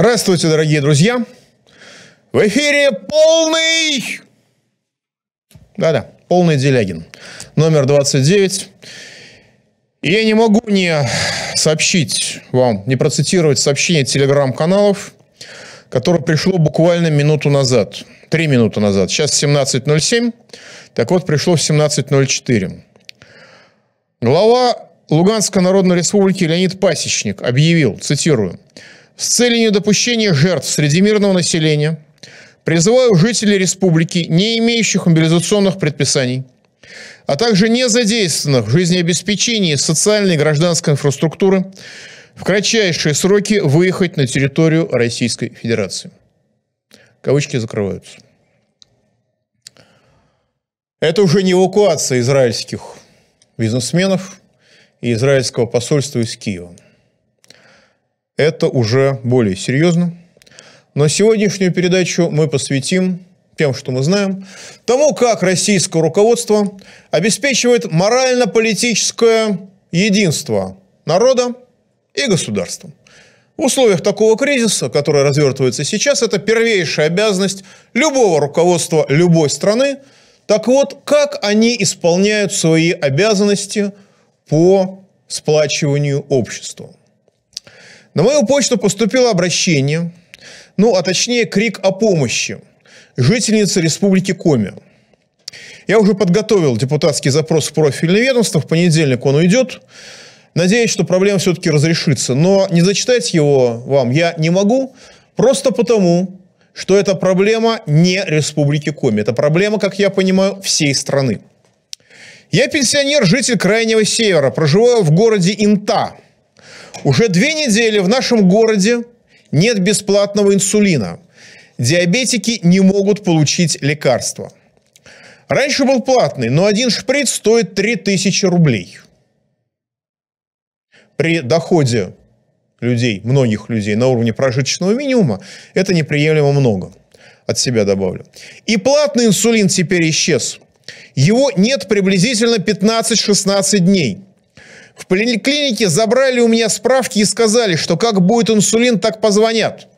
Здравствуйте, дорогие друзья! В эфире полный... Да-да, полный Делягин. Номер 29. И я не могу не сообщить вам, не процитировать сообщение телеграм-каналов, которое пришло буквально минуту назад. Три минуты назад. Сейчас 17.07. Так вот, пришло в 17.04. Глава Луганской Народной Республики Леонид Пасечник объявил, цитирую, с целью недопущения жертв среди мирного населения призываю жителей республики, не имеющих мобилизационных предписаний, а также не задействованных в жизнеобеспечении социальной и гражданской инфраструктуры, в кратчайшие сроки выехать на территорию Российской Федерации. Кавычки закрываются. Это уже не эвакуация израильских бизнесменов и израильского посольства из Киева. Это уже более серьезно. Но сегодняшнюю передачу мы посвятим тем, что мы знаем, тому, как российское руководство обеспечивает морально-политическое единство народа и государства. В условиях такого кризиса, который развертывается сейчас, это первейшая обязанность любого руководства любой страны. Так вот, как они исполняют свои обязанности по сплачиванию общества? На мою почту поступило обращение, ну, а точнее крик о помощи жительницы Республики Коми. Я уже подготовил депутатский запрос в профильное ведомство, в понедельник он уйдет. Надеюсь, что проблема все-таки разрешится. Но не зачитать его вам я не могу, просто потому, что эта проблема не Республики Коми. Это проблема, как я понимаю, всей страны. Я пенсионер, житель Крайнего Севера, проживаю в городе Инта – уже две недели в нашем городе нет бесплатного инсулина. Диабетики не могут получить лекарства. Раньше был платный, но один шприц стоит 3000 рублей. При доходе людей, многих людей на уровне прожиточного минимума, это неприемлемо много. От себя добавлю. И платный инсулин теперь исчез. Его нет приблизительно 15-16 дней – в поликлинике забрали у меня справки и сказали, что как будет инсулин, так позвонят.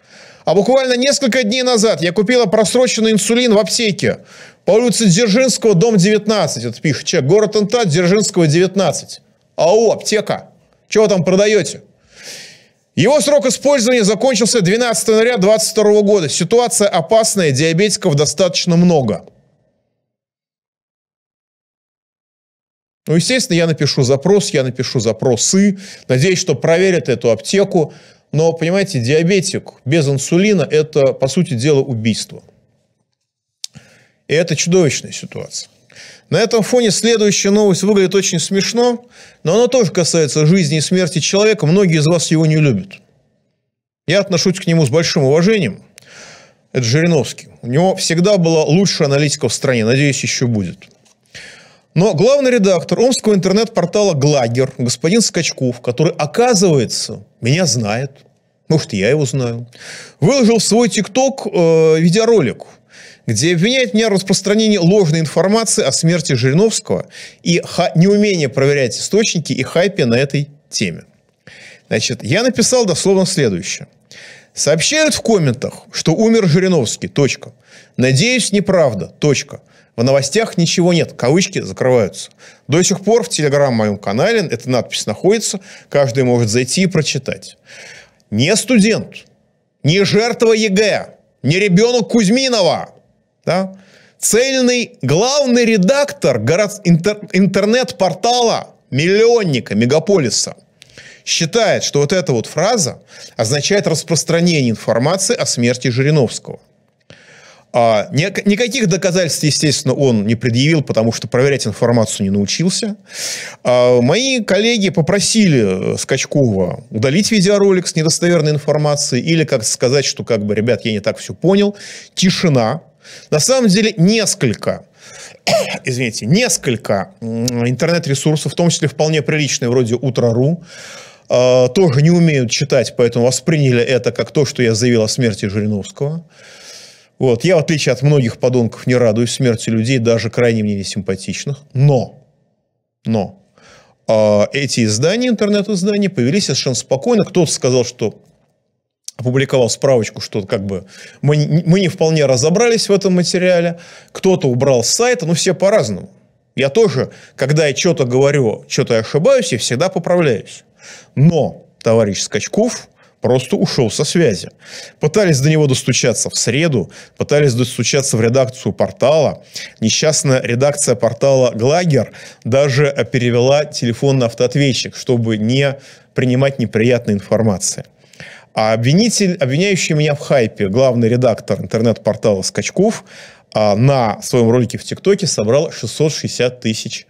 А буквально несколько дней назад я купила просроченный инсулин в аптеке. По улице Дзержинского, дом 19, это пишет человек. Город Интат, Дзержинского, 19. Ау, аптека. Чего там продаете? Его срок использования закончился 12 января 2022 года. Ситуация опасная, диабетиков достаточно много. Ну, естественно, я напишу запрос, я напишу запросы, надеюсь, что проверят эту аптеку. Но, понимаете, диабетик без инсулина – это, по сути дела, убийство. И это чудовищная ситуация. На этом фоне следующая новость выглядит очень смешно, но она тоже касается жизни и смерти человека. Многие из вас его не любят. Я отношусь к нему с большим уважением. Это Жириновский. У него всегда была лучшая аналитика в стране. Надеюсь, еще будет. Но главный редактор омского интернет-портала «Глагер», господин Скачков, который, оказывается, меня знает, может, я его знаю, выложил в свой ТикТок э, видеоролик, где обвиняет меня в распространении ложной информации о смерти Жириновского и неумение проверять источники и хайпе на этой теме. Значит, я написал дословно следующее. Сообщают в комментах, что умер Жириновский. Точка. Надеюсь, неправда. Точка. В новостях ничего нет, кавычки закрываются. До сих пор в Телеграм моем канале эта надпись находится, каждый может зайти и прочитать. Не студент, не жертва ЕГЭ, не ребенок Кузьминова, да? цельный главный редактор город, интер, интернет-портала миллионника мегаполиса считает, что вот эта вот фраза означает распространение информации о смерти Жириновского – а, никаких доказательств, естественно, он не предъявил, потому что проверять информацию не научился. А, мои коллеги попросили э, Скачкова удалить видеоролик с недостоверной информацией или как сказать, что, как бы, ребят, я не так все понял. Тишина. На самом деле, несколько извините, несколько интернет-ресурсов, в том числе вполне приличные, вроде «Утро.ру», а, тоже не умеют читать, поэтому восприняли это как то, что я заявил о смерти Жириновского. Вот. Я, в отличие от многих подонков, не радуюсь смерти людей, даже крайне мне несимпатичных. Но, но э, эти издания, интернет-издания, появились совершенно спокойно. Кто-то сказал, что опубликовал справочку, что как бы мы, мы не вполне разобрались в этом материале. Кто-то убрал сайт, но ну, все по-разному. Я тоже, когда я что-то говорю, что-то ошибаюсь, я всегда поправляюсь. Но товарищ Скачков просто ушел со связи. Пытались до него достучаться в среду, пытались достучаться в редакцию портала. Несчастная редакция портала «Глагер» даже перевела телефон на автоответчик, чтобы не принимать неприятной информации. А обвинитель, обвиняющий меня в хайпе, главный редактор интернет-портала «Скачков», а, на своем ролике в ТикТоке собрал 660 тысяч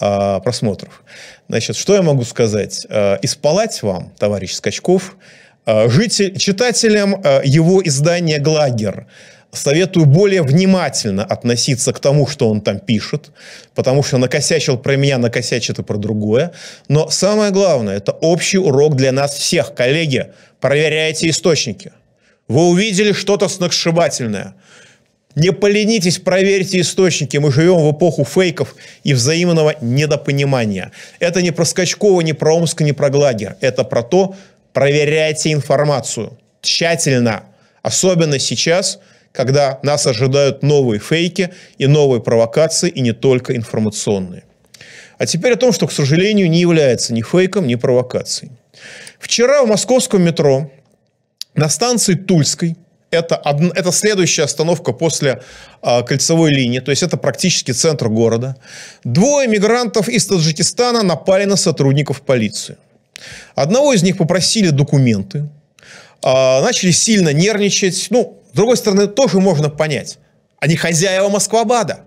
а, просмотров. Значит, что я могу сказать? А, Испалать вам, товарищ Скачков, а, житель, читателям а, его издания «Глагер», Советую более внимательно относиться к тому, что он там пишет, потому что накосячил про меня, накосячит и про другое. Но самое главное, это общий урок для нас всех. Коллеги, проверяйте источники. Вы увидели что-то сногсшибательное – не поленитесь, проверьте источники. Мы живем в эпоху фейков и взаимного недопонимания. Это не про Скачкова, не про Омск, не про Глагер. Это про то, проверяйте информацию тщательно. Особенно сейчас, когда нас ожидают новые фейки и новые провокации, и не только информационные. А теперь о том, что, к сожалению, не является ни фейком, ни провокацией. Вчера в московском метро на станции Тульской – это, од... это следующая остановка после э, кольцевой линии, то есть это практически центр города. Двое мигрантов из Таджикистана напали на сотрудников полиции. Одного из них попросили документы, э, начали сильно нервничать. Ну, с другой стороны, тоже можно понять. Они хозяева Москвабада.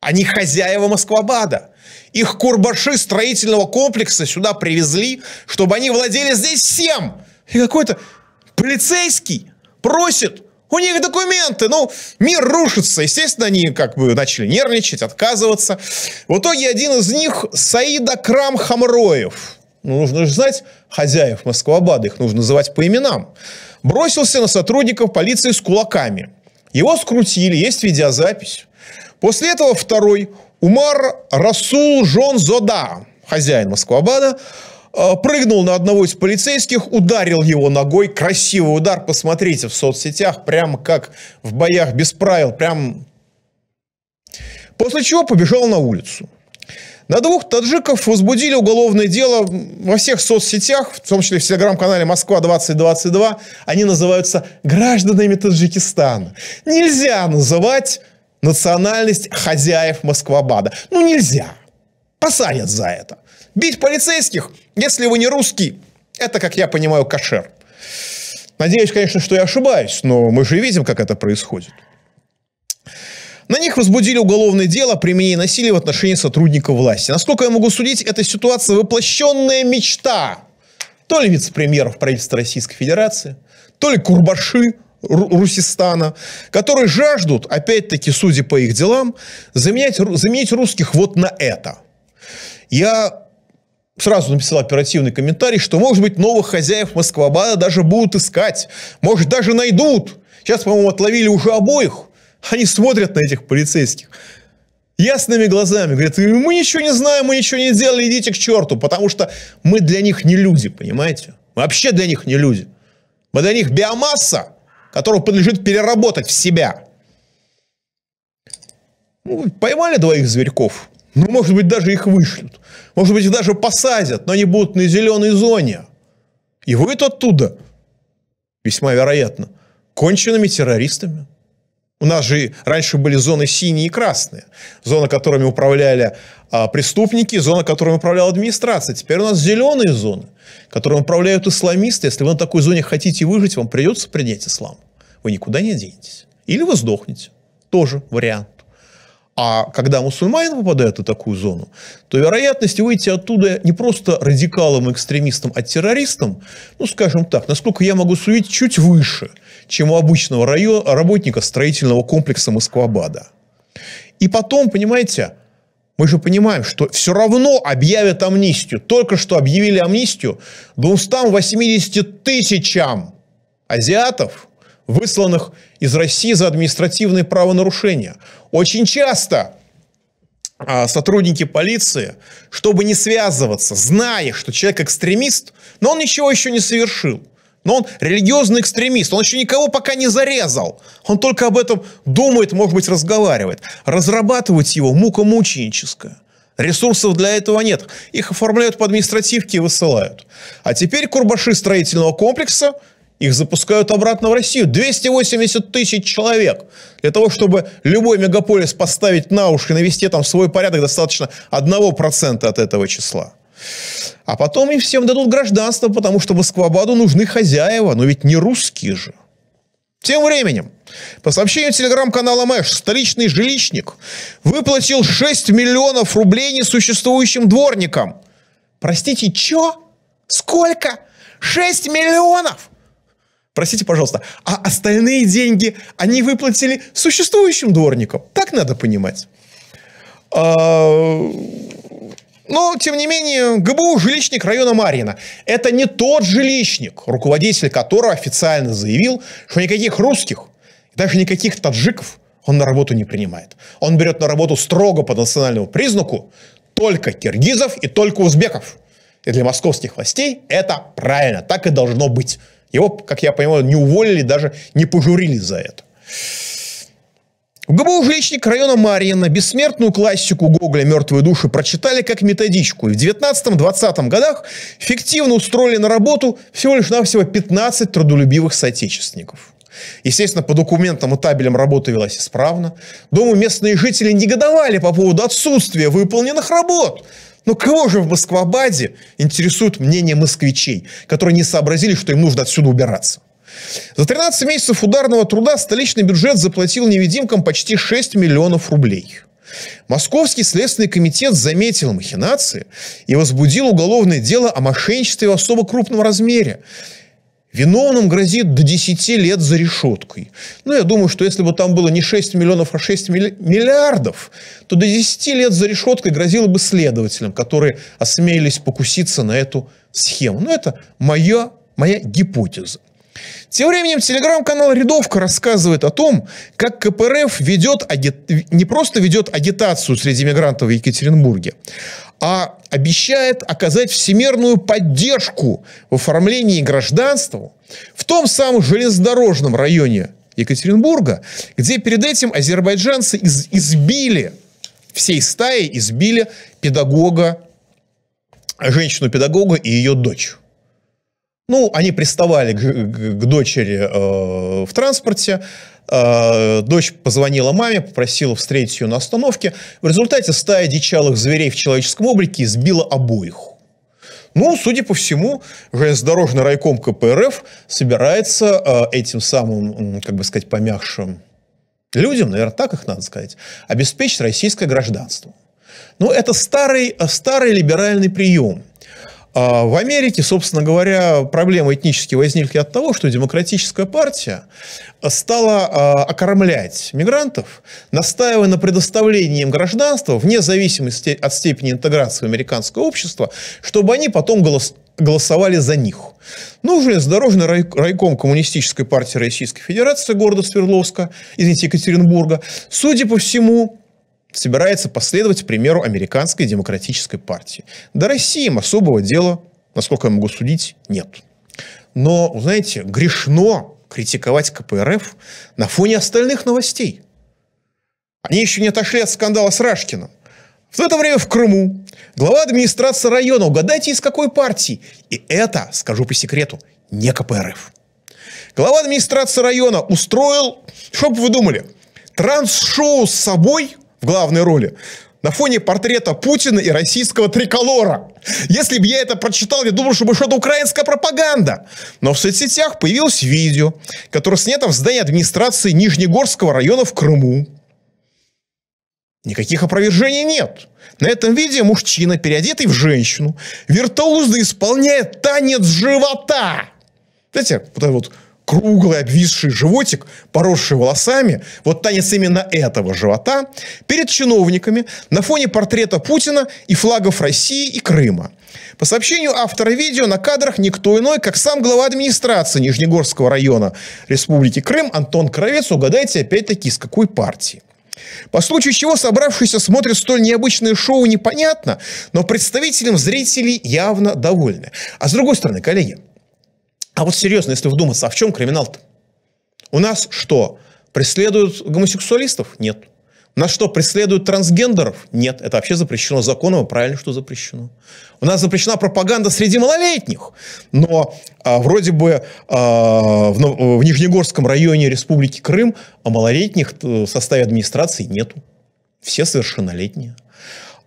Они хозяева Москвабада. Их курбаши строительного комплекса сюда привезли, чтобы они владели здесь всем. И какой-то полицейский просит. У них документы, ну, мир рушится. Естественно, они как бы начали нервничать, отказываться. В итоге один из них Саид Акрам Хамроев. Ну, нужно же знать хозяев Москвобада, их нужно называть по именам. Бросился на сотрудников полиции с кулаками. Его скрутили, есть видеозапись. После этого второй, Умар Расул Жон Зода, хозяин Москвобада, Э, прыгнул на одного из полицейских, ударил его ногой. Красивый удар, посмотрите, в соцсетях, прямо как в боях без правил, прям... После чего побежал на улицу. На двух таджиков возбудили уголовное дело во всех соцсетях, в том числе в телеграм-канале «Москва-2022». Они называются гражданами Таджикистана. Нельзя называть национальность хозяев Москва-БАДа. Ну, нельзя. Посадят за это. Бить полицейских, если вы не русский, это, как я понимаю, кошер. Надеюсь, конечно, что я ошибаюсь, но мы же видим, как это происходит. На них возбудили уголовное дело о применении насилия в отношении сотрудника власти. Насколько я могу судить, эта ситуация воплощенная мечта. То ли вице-премьеров правительства Российской Федерации, то ли Курбаши Русистана, которые жаждут, опять-таки, судя по их делам, заменять, заменить русских вот на это. Я сразу написал оперативный комментарий, что, может быть, новых хозяев Москвабада даже будут искать. Может, даже найдут. Сейчас, по-моему, отловили уже обоих. Они смотрят на этих полицейских ясными глазами. Говорят, «Э, мы ничего не знаем, мы ничего не делали, идите к черту. Потому что мы для них не люди, понимаете? Мы вообще для них не люди. Мы для них биомасса, которую подлежит переработать в себя. Ну, поймали двоих зверьков, ну, может быть, даже их вышлют. Может быть, их даже посадят, но они будут на зеленой зоне. И выйдут оттуда, весьма вероятно, конченными террористами. У нас же раньше были зоны синие и красные. Зона, которыми управляли а, преступники, зона, которыми управляла администрация. Теперь у нас зеленые зоны, которыми управляют исламисты. Если вы на такой зоне хотите выжить, вам придется принять ислам. Вы никуда не денетесь. Или вы сдохнете. Тоже вариант. А когда мусульманин попадает в такую зону, то вероятность выйти оттуда не просто радикалом, экстремистом, а террористом, ну, скажем так, насколько я могу судить, чуть выше, чем у обычного район, работника строительного комплекса Москвабада. И потом, понимаете, мы же понимаем, что все равно объявят амнистию. Только что объявили амнистию 280 тысячам азиатов – высланных из России за административные правонарушения. Очень часто а, сотрудники полиции, чтобы не связываться, зная, что человек экстремист, но он ничего еще не совершил, но он религиозный экстремист, он еще никого пока не зарезал. Он только об этом думает, может быть, разговаривает. Разрабатывать его мука мученическая. Ресурсов для этого нет. Их оформляют по административке и высылают. А теперь курбаши строительного комплекса – их запускают обратно в Россию. 280 тысяч человек. Для того, чтобы любой мегаполис поставить на уши навести там свой порядок, достаточно 1% от этого числа. А потом им всем дадут гражданство, потому что Москвабаду нужны хозяева, но ведь не русские же. Тем временем, по сообщению телеграм-канала Мэш, столичный жилищник выплатил 6 миллионов рублей несуществующим дворникам. Простите, чё? Сколько? 6 миллионов? Простите, пожалуйста, а остальные деньги они выплатили существующим дворникам. Так надо понимать. А, но, тем не менее, ГБУ – жилищник района Марьина. Это не тот жилищник, руководитель которого официально заявил, что никаких русских, даже никаких таджиков он на работу не принимает. Он берет на работу строго по национальному признаку только киргизов и только узбеков. И для московских властей это правильно, так и должно быть. Его, как я понимаю, не уволили, даже не пожурили за это. В ГБУ жилищник района Марьина бессмертную классику Гоголя «Мертвые души» прочитали как методичку. И в 19-20 годах фиктивно устроили на работу всего лишь навсего 15 трудолюбивых соотечественников. Естественно, по документам и табелям работа велась исправно. Дому местные жители негодовали по поводу отсутствия выполненных работ. Но ну, кого же в Москвабаде интересует мнение москвичей, которые не сообразили, что им нужно отсюда убираться? За 13 месяцев ударного труда столичный бюджет заплатил невидимкам почти 6 миллионов рублей. Московский следственный комитет заметил махинации и возбудил уголовное дело о мошенничестве в особо крупном размере, Виновным грозит до 10 лет за решеткой. Ну, я думаю, что если бы там было не 6 миллионов, а 6 миллиардов, то до 10 лет за решеткой грозило бы следователям, которые осмелились покуситься на эту схему. Но ну, это моя, моя гипотеза. Тем временем телеграм-канал «Рядовка» рассказывает о том, как КПРФ ведет аги... не просто ведет агитацию среди мигрантов в Екатеринбурге, а обещает оказать всемерную поддержку в оформлении гражданства в том самом железнодорожном районе Екатеринбурга, где перед этим азербайджанцы из избили, всей стаи избили педагога, женщину-педагога и ее дочь. Ну, они приставали к, к, дочери э, в транспорте. Э, дочь позвонила маме, попросила встретить ее на остановке. В результате стая дичалых зверей в человеческом облике сбила обоих. Ну, судя по всему, железнодорожный райком КПРФ собирается э, этим самым, как бы сказать, помягшим людям, наверное, так их надо сказать, обеспечить российское гражданство. Ну, это старый, э, старый либеральный прием – а в Америке, собственно говоря, проблемы этнические возникли от того, что демократическая партия стала а, окормлять мигрантов, настаивая на предоставлении им гражданства, вне зависимости от степени интеграции в американское общество, чтобы они потом голосовали за них. Ну, железнодорожный райком Коммунистической партии Российской Федерации города Свердловска, извините, Екатеринбурга, судя по всему, собирается последовать примеру Американской демократической партии. До России им особого дела, насколько я могу судить, нет. Но, знаете, грешно критиковать КПРФ на фоне остальных новостей. Они еще не отошли от скандала с Рашкиным. В это время в Крыму глава администрации района, угадайте, из какой партии. И это, скажу по секрету, не КПРФ. Глава администрации района устроил, что бы вы думали, транс-шоу с собой в главной роли на фоне портрета Путина и российского триколора. Если бы я это прочитал, я думал, что это украинская пропаганда. Но в соцсетях появилось видео, которое снято в здании администрации Нижнегорского района в Крыму. Никаких опровержений нет. На этом видео мужчина, переодетый в женщину, виртуозно исполняет танец живота. Знаете, вот это вот круглый обвисший животик, поросший волосами, вот танец именно этого живота, перед чиновниками на фоне портрета Путина и флагов России и Крыма. По сообщению автора видео, на кадрах никто иной, как сам глава администрации Нижнегорского района Республики Крым Антон Кровец. Угадайте, опять-таки, с какой партии. По случаю чего собравшиеся смотрят столь необычное шоу непонятно, но представителям зрителей явно довольны. А с другой стороны, коллеги, а вот серьезно, если вдуматься, а в чем криминал-то? У нас что, преследуют гомосексуалистов? Нет. У нас что, преследуют трансгендеров? Нет, это вообще запрещено законом, и правильно, что запрещено. У нас запрещена пропаганда среди малолетних. Но а, вроде бы а, в, в Нижнегорском районе Республики Крым а малолетних э, в составе администрации нету. Все совершеннолетние.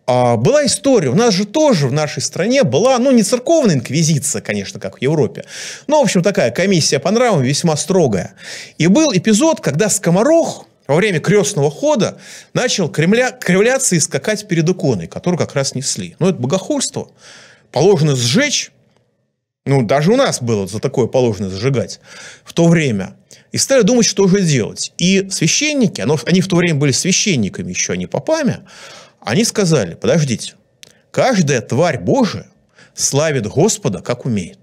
А, была история. У нас же тоже в нашей стране была, ну, не церковная инквизиция, конечно, как в Европе, но, в общем, такая комиссия по нравам весьма строгая. И был эпизод, когда скоморох во время крестного хода начал кремля, кривляться и скакать перед иконой, которую как раз несли. Но ну, это богохульство. Положено сжечь. Ну, даже у нас было за такое положено зажигать в то время. И стали думать, что же делать. И священники, оно, они в то время были священниками еще, а не попами, они сказали, подождите, каждая тварь Божия славит Господа, как умеет.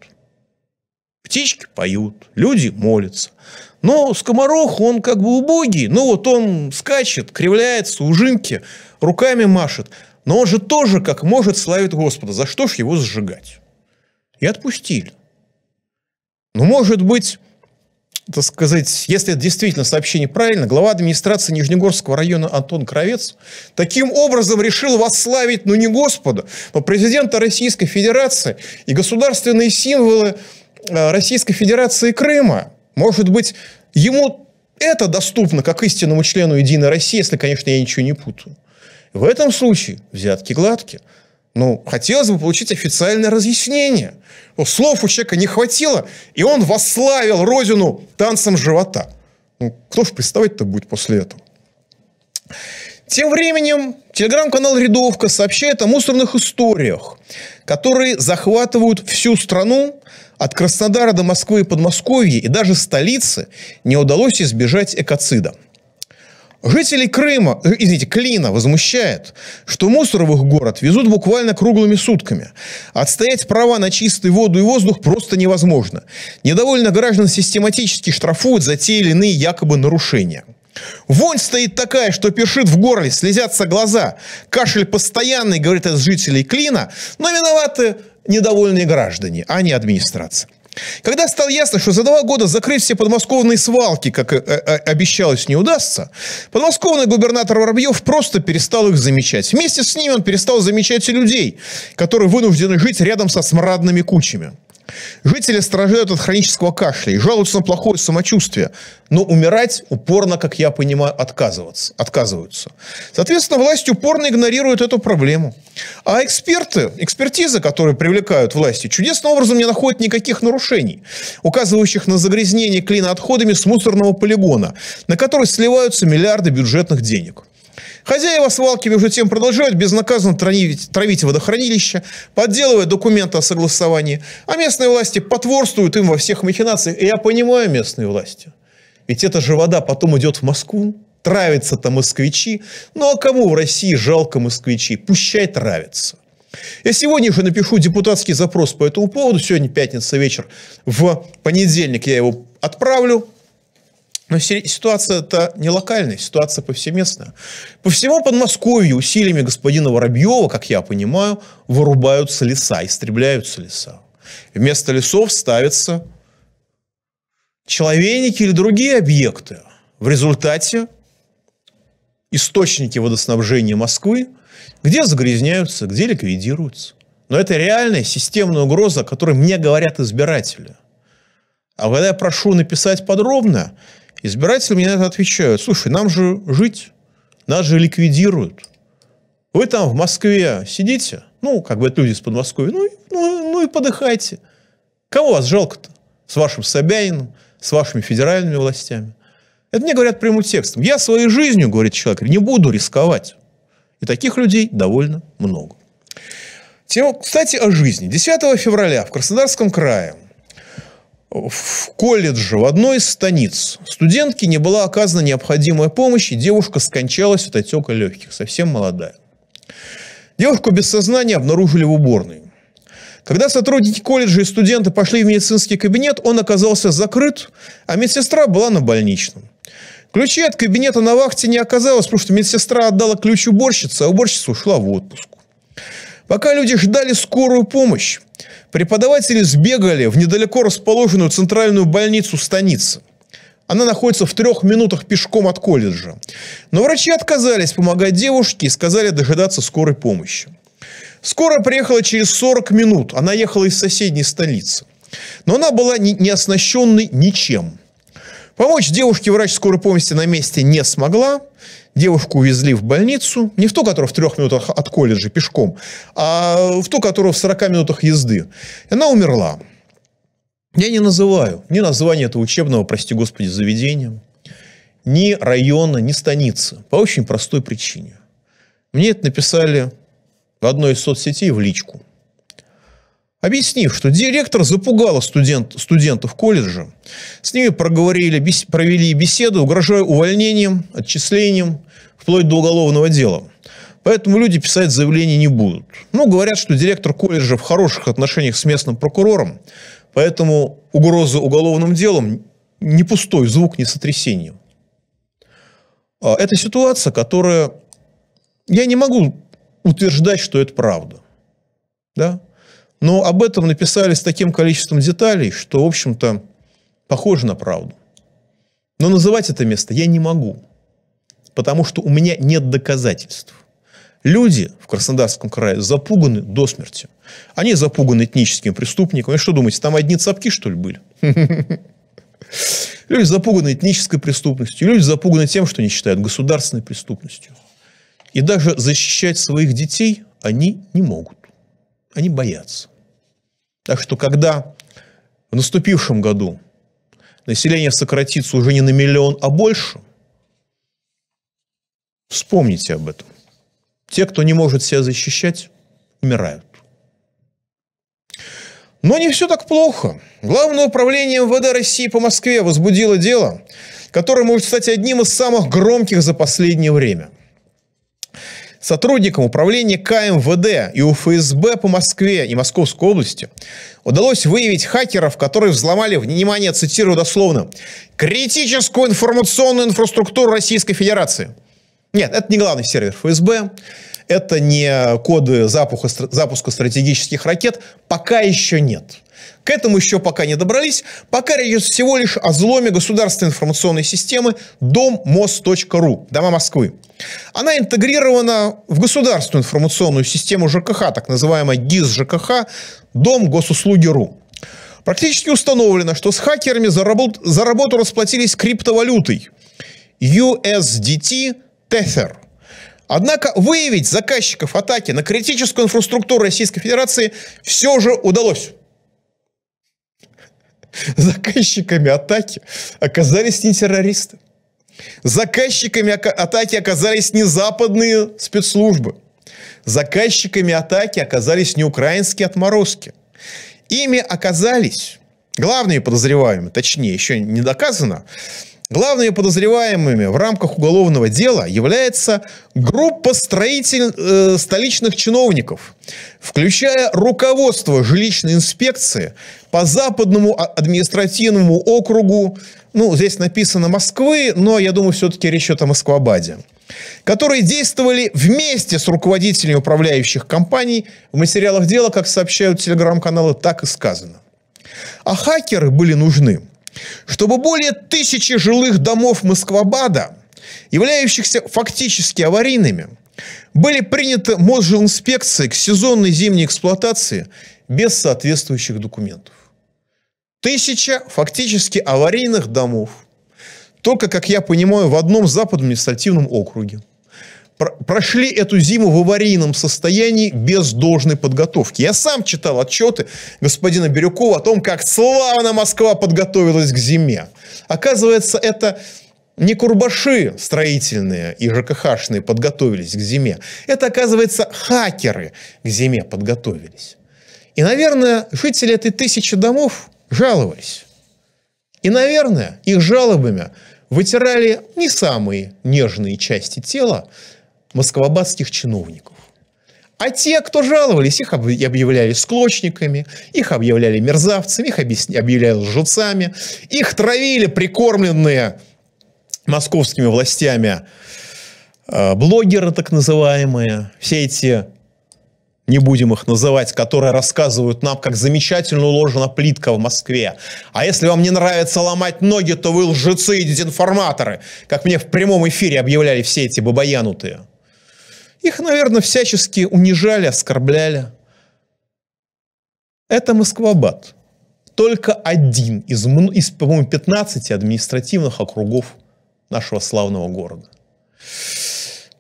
Птички поют, люди молятся. Но скоморох, он как бы убогий. Ну, вот он скачет, кривляется, ужинки, руками машет. Но он же тоже, как может, славит Господа. За что ж его сжигать? И отпустили. Ну, может быть, так сказать, если это действительно сообщение правильно, глава администрации Нижнегорского района Антон Кровец таким образом решил восславить, ну не Господа, но президента Российской Федерации и государственные символы э, Российской Федерации Крыма. Может быть, ему это доступно как истинному члену Единой России, если, конечно, я ничего не путаю. В этом случае взятки гладкие. Ну, хотелось бы получить официальное разъяснение. слов у человека не хватило, и он восславил родину танцем живота. Ну, кто ж представать-то будет после этого? Тем временем телеграм-канал «Рядовка» сообщает о мусорных историях, которые захватывают всю страну, от Краснодара до Москвы и Подмосковья и даже столицы не удалось избежать экоцида – Жителей Крыма, э, извините, Клина возмущает, что мусор в их город везут буквально круглыми сутками. Отстоять права на чистую воду и воздух просто невозможно. Недовольно граждан систематически штрафуют за те или иные якобы нарушения. Вонь стоит такая, что пишет в горле, слезятся глаза. Кашель постоянный, говорит из жителей Клина, но виноваты недовольные граждане, а не администрация. Когда стало ясно, что за два года закрыть все подмосковные свалки, как э, э, э, обещалось, не удастся, подмосковный губернатор Воробьев просто перестал их замечать. Вместе с ними он перестал замечать и людей, которые вынуждены жить рядом со смрадными кучами. Жители страждают от хронического кашля и жалуются на плохое самочувствие, но умирать упорно, как я понимаю, отказываться, отказываются. Соответственно, власть упорно игнорирует эту проблему. А эксперты, экспертизы, которые привлекают власти, чудесным образом не находят никаких нарушений, указывающих на загрязнение клина отходами с мусорного полигона, на который сливаются миллиарды бюджетных денег. Хозяева свалки между тем продолжают безнаказанно травить, травить водохранилище, подделывая документы о согласовании, а местные власти потворствуют им во всех махинациях. И я понимаю местные власти. Ведь эта же вода потом идет в Москву, травятся там москвичи. Ну а кому в России жалко москвичи? Пущай травятся. Я сегодня же напишу депутатский запрос по этому поводу. Сегодня пятница вечер. В понедельник я его отправлю. Но ситуация это не локальная, ситуация повсеместная. По всему Подмосковью усилиями господина Воробьева, как я понимаю, вырубаются леса, истребляются леса. Вместо лесов ставятся человейники или другие объекты. В результате источники водоснабжения Москвы, где загрязняются, где ликвидируются. Но это реальная системная угроза, о которой мне говорят избиратели. А когда я прошу написать подробно, Избиратели мне на это отвечают. Слушай, нам же жить, нас же ликвидируют. Вы там в Москве сидите, ну, как бы это люди из Подмосковья, ну, ну, ну и подыхайте. Кого вас жалко-то? С вашим Собяниным, с вашими федеральными властями. Это мне говорят прямым текстом. Я своей жизнью, говорит человек, не буду рисковать. И таких людей довольно много. Тем кстати, о жизни. 10 февраля в Краснодарском крае в колледже, в одной из станиц, студентке не была оказана необходимая помощь, и девушка скончалась от отека легких, совсем молодая. Девушку без сознания обнаружили в уборной. Когда сотрудники колледжа и студенты пошли в медицинский кабинет, он оказался закрыт, а медсестра была на больничном. Ключи от кабинета на вахте не оказалось, потому что медсестра отдала ключ уборщице, а уборщица ушла в отпуск. Пока люди ждали скорую помощь, Преподаватели сбегали в недалеко расположенную центральную больницу станицы. Она находится в трех минутах пешком от колледжа. Но врачи отказались помогать девушке и сказали дожидаться скорой помощи. Скорая приехала через 40 минут. Она ехала из соседней столицы. Но она была не оснащенной ничем. Помочь девушке врач скорой помощи на месте не смогла. Девушку увезли в больницу, не в ту, которая в трех минутах от колледжа пешком, а в ту, которая в 40 минутах езды. Она умерла. Я не называю ни название этого учебного, прости господи, заведения, ни района, ни станицы. По очень простой причине. Мне это написали в одной из соцсетей в личку – объяснив, что директор запугала студент, студентов колледжа. С ними проговорили, бес, провели беседу, угрожая увольнением, отчислением, вплоть до уголовного дела. Поэтому люди писать заявления не будут. Ну, говорят, что директор колледжа в хороших отношениях с местным прокурором, поэтому угроза уголовным делом не пустой звук, не сотрясение. А, это ситуация, которая... Я не могу утверждать, что это правда. Да? Но об этом написали с таким количеством деталей, что, в общем-то, похоже на правду. Но называть это место я не могу, потому что у меня нет доказательств. Люди в Краснодарском крае запуганы до смерти. Они запуганы этническими преступниками. Что думаете, там одни цапки, что ли, были? Люди запуганы этнической преступностью. Люди запуганы тем, что они считают государственной преступностью. И даже защищать своих детей они не могут. Они боятся. Так что, когда в наступившем году население сократится уже не на миллион, а больше, вспомните об этом. Те, кто не может себя защищать, умирают. Но не все так плохо. Главное управление МВД России по Москве возбудило дело, которое может стать одним из самых громких за последнее время – Сотрудникам управления КМВД и УФСБ по Москве и Московской области удалось выявить хакеров, которые взломали, внимание, цитирую дословно, критическую информационную инфраструктуру Российской Федерации. Нет, это не главный сервер ФСБ, это не коды запуска, запуска стратегических ракет, пока еще нет. К этому еще пока не добрались. Пока речь всего лишь о зломе государственной информационной системы доммос.ру, Дома Москвы. Она интегрирована в государственную информационную систему ЖКХ, так называемая ГИС ЖКХ, Дом госуслуги.ру. Практически установлено, что с хакерами за работу, за работу расплатились криптовалютой USDT Tether. Однако выявить заказчиков атаки на критическую инфраструктуру Российской Федерации все же удалось. Заказчиками атаки оказались не террористы. Заказчиками атаки оказались не западные спецслужбы. Заказчиками атаки оказались не украинские отморозки. Ими оказались главные подозреваемые, точнее, еще не доказано, Главными подозреваемыми в рамках уголовного дела является группа строитель, э, столичных чиновников, включая руководство жилищной инспекции по западному а, административному округу, ну, здесь написано Москвы, но я думаю, все-таки речь идет о Москвабаде, которые действовали вместе с руководителями управляющих компаний. В материалах дела, как сообщают телеграм-каналы, так и сказано. А хакеры были нужны – чтобы более тысячи жилых домов Москвабада, являющихся фактически аварийными, были приняты инспекции к сезонной зимней эксплуатации без соответствующих документов. Тысяча фактически аварийных домов, только, как я понимаю, в одном западном западминистративном округе – прошли эту зиму в аварийном состоянии без должной подготовки. Я сам читал отчеты господина Бирюкова о том, как славно Москва подготовилась к зиме. Оказывается, это не курбаши строительные и ЖКХшные подготовились к зиме. Это, оказывается, хакеры к зиме подготовились. И, наверное, жители этой тысячи домов жаловались. И, наверное, их жалобами вытирали не самые нежные части тела, москвобадских чиновников. А те, кто жаловались, их объявляли склочниками, их объявляли мерзавцами, их объявляли лжецами, их травили прикормленные московскими властями э, блогеры так называемые, все эти не будем их называть, которые рассказывают нам, как замечательно уложена плитка в Москве. А если вам не нравится ломать ноги, то вы лжецы и дезинформаторы, как мне в прямом эфире объявляли все эти бабаянутые. Их, наверное, всячески унижали, оскорбляли. Это Москвабад. Только один из, из по-моему, 15 административных округов нашего славного города.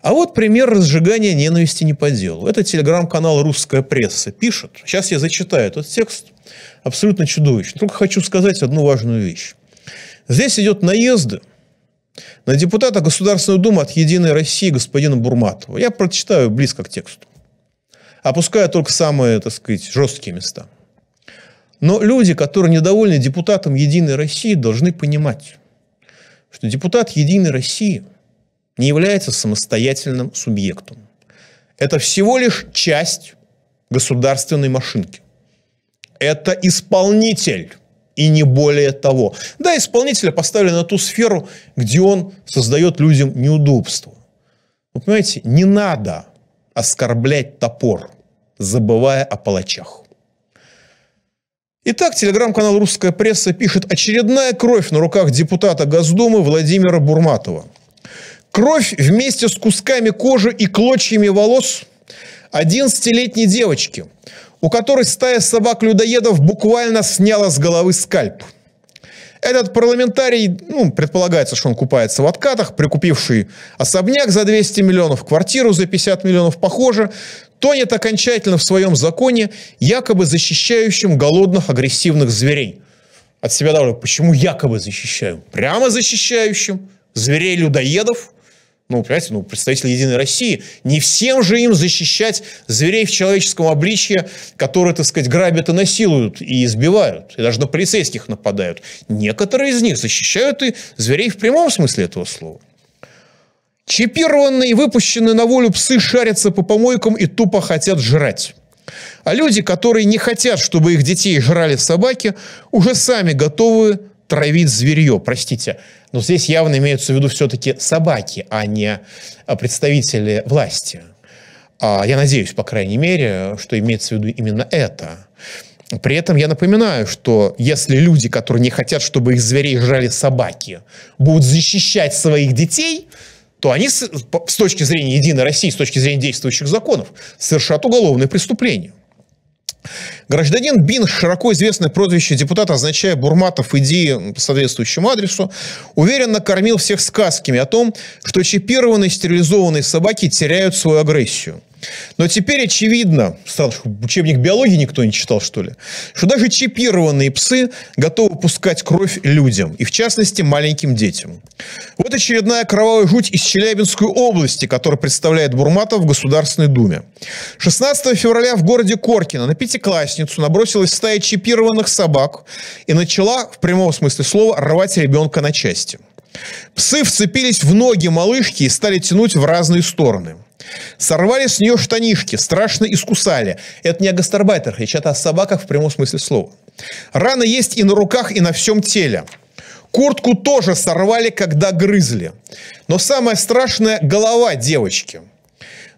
А вот пример разжигания ненависти не по делу. Это телеграм-канал «Русская пресса» пишет. Сейчас я зачитаю этот текст. Абсолютно чудовищный. Только хочу сказать одну важную вещь. Здесь идет наезды на депутата Государственной Думы от «Единой России» господина Бурматова. Я прочитаю близко к тексту, опуская только самые, так сказать, жесткие места. Но люди, которые недовольны депутатом «Единой России», должны понимать, что депутат «Единой России» не является самостоятельным субъектом. Это всего лишь часть государственной машинки. Это исполнитель и не более того. Да, исполнителя поставили на ту сферу, где он создает людям неудобство. Вы ну, понимаете, не надо оскорблять топор, забывая о палачах. Итак, телеграм-канал «Русская пресса» пишет «Очередная кровь на руках депутата Госдумы Владимира Бурматова». Кровь вместе с кусками кожи и клочьями волос 11-летней девочки, у которой стая собак-людоедов буквально сняла с головы скальп. Этот парламентарий, ну, предполагается, что он купается в откатах, прикупивший особняк за 200 миллионов, квартиру за 50 миллионов, похоже, тонет окончательно в своем законе, якобы защищающем голодных агрессивных зверей. От себя давлю, почему якобы защищаю? Прямо защищающим зверей-людоедов, ну, понимаете, ну, представители Единой России, не всем же им защищать зверей в человеческом обличье, которые, так сказать, грабят и насилуют, и избивают, и даже на полицейских нападают. Некоторые из них защищают и зверей в прямом смысле этого слова. Чипированные и выпущенные на волю псы шарятся по помойкам и тупо хотят жрать. А люди, которые не хотят, чтобы их детей жрали собаки, уже сами готовы травить зверье, простите. Но здесь явно имеются в виду все-таки собаки, а не а, представители власти. А, я надеюсь, по крайней мере, что имеется в виду именно это. При этом я напоминаю, что если люди, которые не хотят, чтобы их зверей жрали собаки, будут защищать своих детей, то они с точки зрения Единой России, с точки зрения действующих законов, совершат уголовное преступление. Гражданин Бин, широко известное прозвище депутата, означая Бурматов, иди по соответствующему адресу, уверенно кормил всех сказками о том, что чипированные стерилизованные собаки теряют свою агрессию. Но теперь очевидно, учебник биологии никто не читал, что ли, что даже чипированные псы готовы пускать кровь людям, и в частности маленьким детям. Вот очередная кровавая жуть из Челябинской области, которая представляет Бурматов в Государственной Думе. 16 февраля в городе Коркино на пятиклассницу набросилась стая чипированных собак и начала, в прямом смысле слова, рвать ребенка на части. Псы вцепились в ноги малышки и стали тянуть в разные стороны. Сорвали с нее штанишки, страшно искусали. Это не о гастарбайтерах, речь это о собаках в прямом смысле слова. Рана есть и на руках, и на всем теле. Куртку тоже сорвали, когда грызли. Но самое страшное – голова девочки.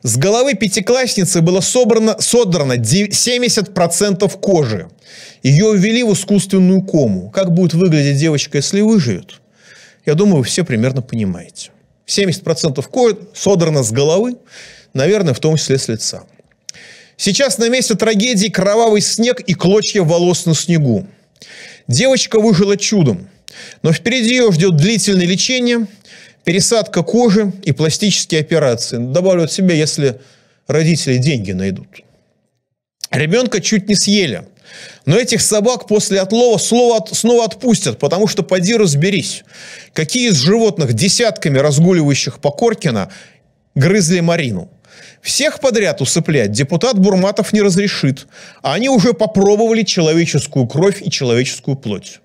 С головы пятиклассницы было собрано, содрано 70% кожи. Ее ввели в искусственную кому. Как будет выглядеть девочка, если выживет? Я думаю, вы все примерно понимаете. 70% кожи содрано с головы, наверное, в том числе с лица. Сейчас на месте трагедии кровавый снег и клочья волос на снегу. Девочка выжила чудом, но впереди ее ждет длительное лечение, пересадка кожи и пластические операции. Добавлю от себя, если родители деньги найдут. Ребенка чуть не съели – но этих собак после отлова снова отпустят, потому что поди разберись, какие из животных десятками разгуливающих по Коркино грызли Марину. Всех подряд усыплять депутат Бурматов не разрешит, а они уже попробовали человеческую кровь и человеческую плоть.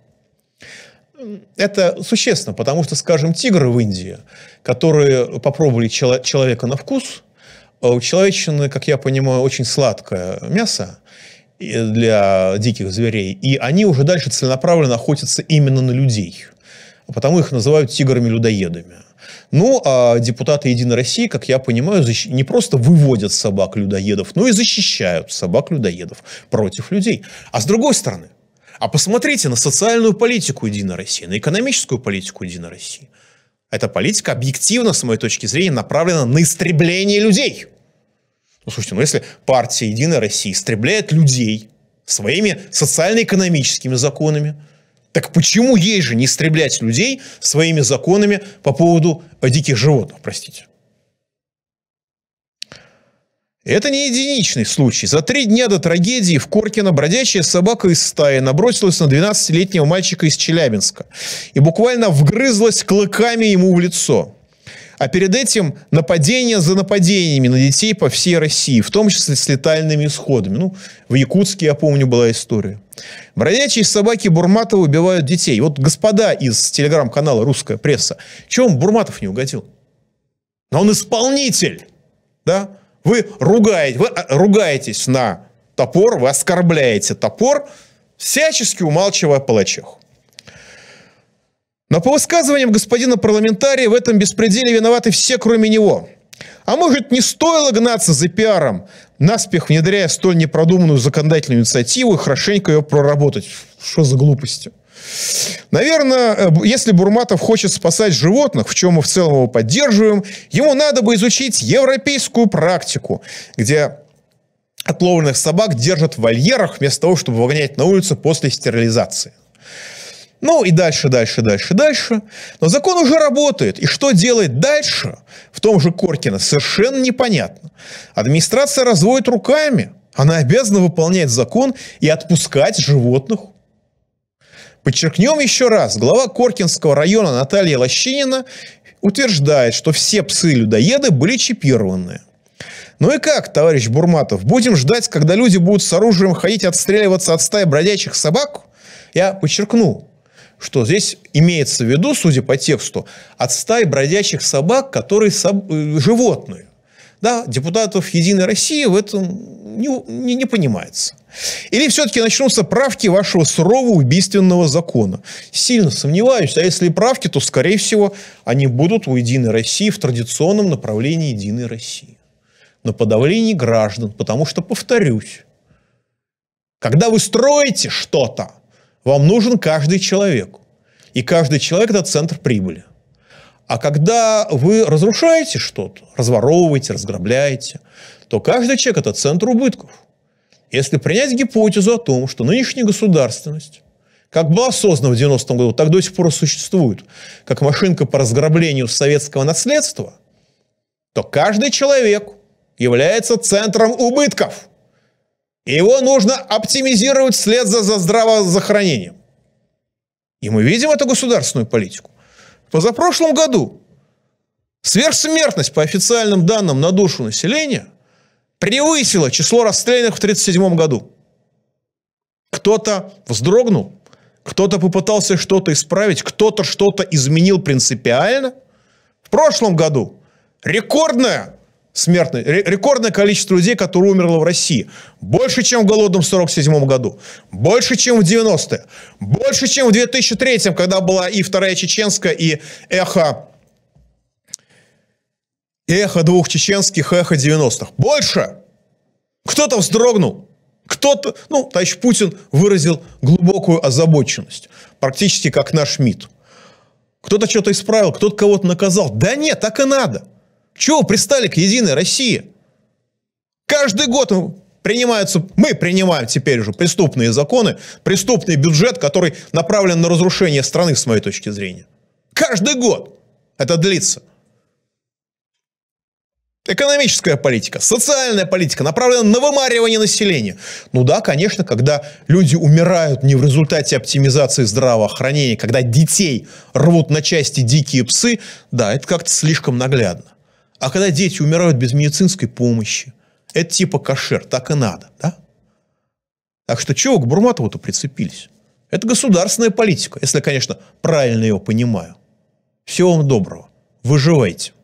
Это существенно, потому что, скажем, тигры в Индии, которые попробовали человека на вкус, а у человечины, как я понимаю, очень сладкое мясо, для диких зверей, и они уже дальше целенаправленно охотятся именно на людей. Потому их называют тиграми-людоедами. Ну, а депутаты Единой России, как я понимаю, защ... не просто выводят собак-людоедов, но и защищают собак-людоедов против людей. А с другой стороны, а посмотрите на социальную политику Единой России, на экономическую политику Единой России. Эта политика объективно, с моей точки зрения, направлена на истребление людей – ну, слушайте, ну если партия единой России истребляет людей своими социально-экономическими законами, так почему ей же не истреблять людей своими законами по поводу диких животных, простите? Это не единичный случай. За три дня до трагедии в Коркино бродячая собака из стаи набросилась на 12-летнего мальчика из Челябинска и буквально вгрызлась клыками ему в лицо. А перед этим нападение за нападениями на детей по всей России, в том числе с летальными исходами. Ну, в Якутске, я помню, была история. Бродячие собаки Бурматова убивают детей. Вот господа из телеграм-канала «Русская пресса», чем Бурматов не угодил? Но он исполнитель, да? Вы ругаете, вы а, ругаетесь на топор, вы оскорбляете топор, всячески умалчивая палачеху. Но по высказываниям господина парламентария в этом беспределе виноваты все, кроме него. А может, не стоило гнаться за пиаром, наспех внедряя столь непродуманную законодательную инициативу и хорошенько ее проработать? Что за глупостью? Наверное, э, если Бурматов хочет спасать животных, в чем мы в целом его поддерживаем, ему надо бы изучить европейскую практику, где отловленных собак держат в вольерах вместо того, чтобы выгонять на улицу после стерилизации. Ну и дальше, дальше, дальше, дальше. Но закон уже работает. И что делать дальше в том же Коркино, совершенно непонятно. Администрация разводит руками. Она обязана выполнять закон и отпускать животных. Подчеркнем еще раз, глава Коркинского района Наталья Лощинина утверждает, что все псы-людоеды были чипированы. Ну и как, товарищ Бурматов, будем ждать, когда люди будут с оружием ходить отстреливаться от стаи бродячих собак? Я подчеркну, что здесь имеется в виду, судя по тексту, от стаи бродячих собак, которые соб... Э, животные. Да, депутатов Единой России в этом не, не, не понимается. Или все-таки начнутся правки вашего сурового убийственного закона? Сильно сомневаюсь. А если правки, то, скорее всего, они будут у Единой России в традиционном направлении Единой России. На подавлении граждан. Потому что, повторюсь, когда вы строите что-то, вам нужен каждый человек. И каждый человек – это центр прибыли. А когда вы разрушаете что-то, разворовываете, разграбляете, то каждый человек – это центр убытков. Если принять гипотезу о том, что нынешняя государственность, как была создана в 90-м году, так до сих пор существует, как машинка по разграблению советского наследства, то каждый человек является центром убытков. Его нужно оптимизировать вслед за, за здравоохранением. И мы видим эту государственную политику. Позапрошлом году сверхсмертность по официальным данным на душу населения превысила число расстрелянных в 1937 году. Кто-то вздрогнул, кто-то попытался что-то исправить, кто-то что-то изменил принципиально. В прошлом году рекордная смертное рекордное количество людей, которые умерло в России. Больше, чем в голодном 47 году. Больше, чем в 90-е. Больше, чем в 2003 когда была и Вторая Чеченская, и эхо эхо двух чеченских, эхо 90-х. Больше! Кто-то вздрогнул. Кто-то, ну, товарищ Путин выразил глубокую озабоченность. Практически как наш МИД. Кто-то что-то исправил, кто-то кого-то наказал. Да нет, так и надо. Чего пристали к Единой России? Каждый год принимаются, мы принимаем теперь уже преступные законы, преступный бюджет, который направлен на разрушение страны, с моей точки зрения. Каждый год это длится. Экономическая политика, социальная политика направлена на вымаривание населения. Ну да, конечно, когда люди умирают не в результате оптимизации здравоохранения, когда детей рвут на части дикие псы, да, это как-то слишком наглядно. А когда дети умирают без медицинской помощи, это типа кошер, так и надо. Да? Так что чего к Бурматову-то прицепились? Это государственная политика, если конечно, правильно его понимаю. Всего вам доброго. Выживайте.